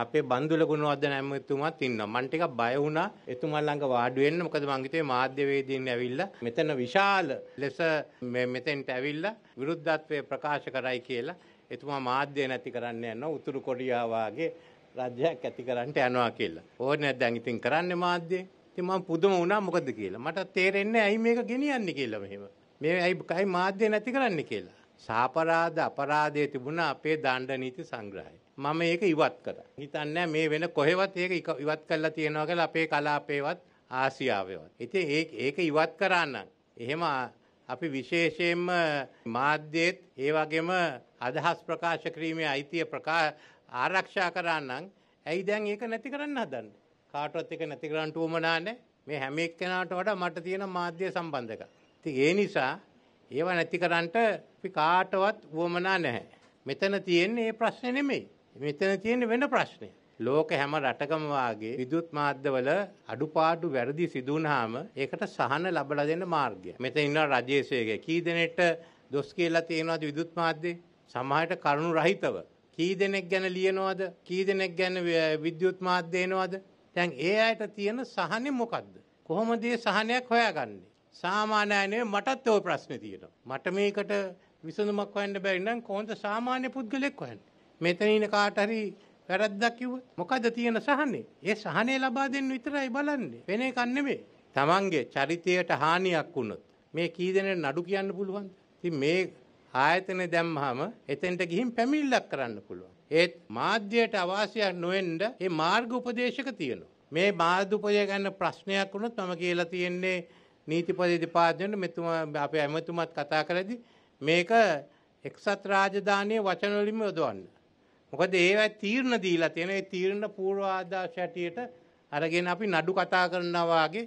අපේ බන්දුල ගුණවර්ධන ඇමතුමත් ඉන්නවා. මම ටිකක් බය වුණා එතුමා ළඟ වාඩි වෙන්න. මොකද මං හිතුවේ මාධ්‍යවේදීන් ඇවිල්ලා මෙතන විශාල ලෙස මෙතෙන්ට ඇවිල්ලා විරුද්ධත්වය ප්‍රකාශ කරයි කියලා. එතුමා මාධ්‍ය නැති කරන්න යනවා උතුරු කොරියාව වගේ රජයක් ඇති කරන්න යනවා කියලා. ඕනේ දැන් ඉතින් කරන්නේ මාධ්‍යේ. ඉතින් මම පුදුම වුණා මොකද කියලා. මට තේරෙන්නේ ඇයි මේක ගෙනියන්නේ කියලා මෙහෙම. මේ ඇයි කයි මාධ්‍ය නැති කරන්නේ කියලා. සාපරාධ අපරාධය තිබුණා අපේ දණ්ඩ නීති සංග්‍රහයේ. මම ඒක ඉවත් කළා. හිතන්නේ මේ වෙන කොහෙවත් ඒක ඉවත් කරලා තියනවා කියලා අපේ කලාපේවත් ආසියාවේවත්. ඉතින් ඒක ඉවත් කරන්න එහෙම අපි විශේෂයෙන්ම මාධ්‍යයේත් ඒ වගේම අදහස් ප්‍රකාශ කිරීමේ අයිතිය ප්‍රකා ආරක්ෂා කරන්න ඇයි දැන් ඒක නැති කරන්න හදන්නේ? කාටවත් ඒක නැති කරන්න උවමනා මේ හැම එක්කෙනාට වඩා මට තියෙන මාධ්‍ය සම්බන්ධක. ඉතින් ඒ නිසා ඒව නැති කරන්නට අපි කාටවත් උවමනා නැහැ. මෙතන තියෙන්නේ මේ ප්‍රශ්නේ නෙමෙයි. මෙතන තියෙන වෙන ප්‍රශ්නය. ලෝක හැම රටකම වාගේ විදුලි මාධ්‍යවල අඩුපාඩු වැරදි සිදු වුනහම ඒකට සහන ලබලා දෙන්න මාර්ගය. මෙතන ඉන්න රජේසයගේ කී දෙනෙක්ට දොස් කියලා තියෙනවද විදුලි මාධ්‍යේ? සමහරට කරුණු රහිතව කී දෙනෙක් ගැන ලියනවද? කී දෙනෙක් ගැන විදුලි මාධ්‍ය එනවද? දැන් ඒ අයට තියෙන සහනේ මොකද්ද? කොහොමද මේ සහනයක් හොයාගන්නේ? සාමාන්‍ය අය මටත් ওই ප්‍රශ්නේ තියෙනවා. මට මේකට විසඳුමක් හොයන්න බැරි නම් කොහොමද සාමාන්‍ය පුද්ගලෙක් හොයන්නේ? මෙතන ඉන්න කාට හරි වැරද්දක් කිව්ව මොකද තියෙන සහනේ? ඒ සහනේ ලබා දෙන්න විතරයි බලන්නේ. වෙන එකක් නෙමෙයි. Tamange චරිතයට හානියක් වුණොත් මේ කී දෙනෙක් නඩු කියන්න පුළුවන්ද? ඉතින් මේ ආයතනේ දැම්මහම එතෙන්ට ගිහින් පැමිණිල්ලක් කරන්න පුළුවන්. ඒත් මාධ්‍යයට අවාසියක් නොවෙන්න මේ මාර්ග උපදේශක තියෙනවා. මේ මාධ්‍ය උපදේශය ගන්න ප්‍රශ්නයක් වුණොත් මම කියලා තියෙන්නේ නීතිපති දෙපාර්තමේන්තුව මෙතුමා අපේ ඇමතුමත් කතා කරද්දී මේක එක්සත් රාජධානියේ වචන වලින්ම යොදවන්න. මොකද ඒවා තීරණ දීලා තියෙන ඒ තීරණ පූර්වාදාශ හැටියට අරගෙන අපි නඩු කතා කරනවා වගේ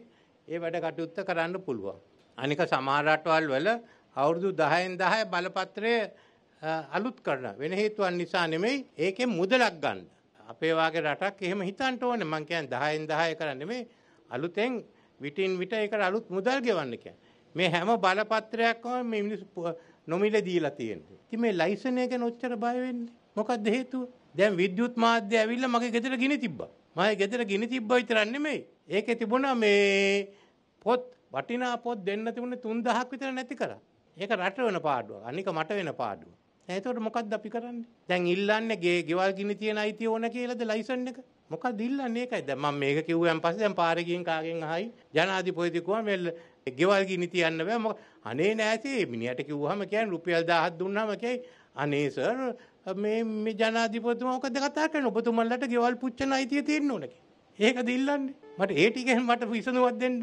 ඒ වැඩ කටයුත්ත කරන්න පුළුවන්. අනික සමහර රටවල් වල අවුරුදු 10න් 10 බලපත්‍රය අලුත් කරන වෙන හේතුවක් නිසා නෙමෙයි ඒකෙන් මුදලක් ගන්න. අපේ වාගේ රටක් එහෙම හිතන්න ඕනේ. මං කියන්නේ 10න් 10 කරන්නේ නෙමෙයි අලුතෙන් විටින් විට ඒකට අලුත් මුදල් ගෙවන්න කියන්නේ. මේ හැම බලපත්‍රයක්ම මේ මිනිස්සු නොමිලේ දීලා තියෙනවා. ඉතින් මේ ලයිසන් එක නොච්චර බය වෙන්නේ. මොකක්ද හේතුව? දැන් විද්‍යුත් මාධ්‍ය ඇවිල්ලා මගේ ගෙදර ගිනි තිබ්බා. මගේ ගෙදර ගිනි තිබ්බා විතරක් නෙමෙයි. ඒකේ තිබුණා මේ පොත් වටිනා පොත් දෙන්න තිබුණේ 3000ක් විතර නැති කරා. ඒක රට වෙන පාඩුවක්. අනික මට වෙන පාඩුවක්. දැන් එතකොට මොකද්ද අපි කරන්නේ? දැන් ඉල්ලන්නේ ගේ ගෙවල් ගිනි තියෙන අයිතිය ඕන කියලාද ලයිසන් එක? මොකද්ද ඉල්ලන්නේ ඒකයි. දැන් මම මේක කිව්වන් පස්සේ දැන් පාරේ ගින් කාගෙන් අහයි ජනාධිපති කිව්වා මේ ගෙවල් ගිනි තියන්න බෑ. අනේ නෑති මිනිහට කිව්වහම කියන්නේ රුපියල් 1000ක් දුන්නාම කියයි අනේ සර් මේ මේ ජනාධිපතිතුමා මොකද කතා කරන්නේ? ඔබතුමන්ලට ගෙවල් පුච්චන අයිතිය තියෙන්න ඕන ඒක දිල්ලන්නේ. මට ඒ ටිකෙන් මට විසඳුමක් දෙන්න.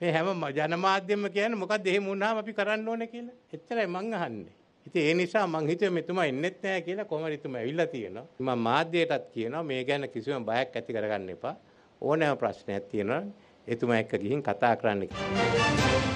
මේ හැම ජනමාධ්‍යම කියන්නේ මොකද්ද එහෙම වුණාම අපි කරන්න ඕනේ කියලා. එච්චරයි මං අහන්නේ. ඉතින් ඒ නිසා මං හිතුවේ මෙතුමා එන්නෙත් නැහැ කියලා කොහමද එතුමා ඇවිල්ලා තියෙනවා. මම මාධ්‍යයටත් කියනවා මේ ගැන කිසිම බයක් ඇති කරගන්න එපා. ඕනෑම ප්‍රශ්නයක් තියෙනවා එතුමා එක්ක ගිහින් කතා කරන්න කියලා.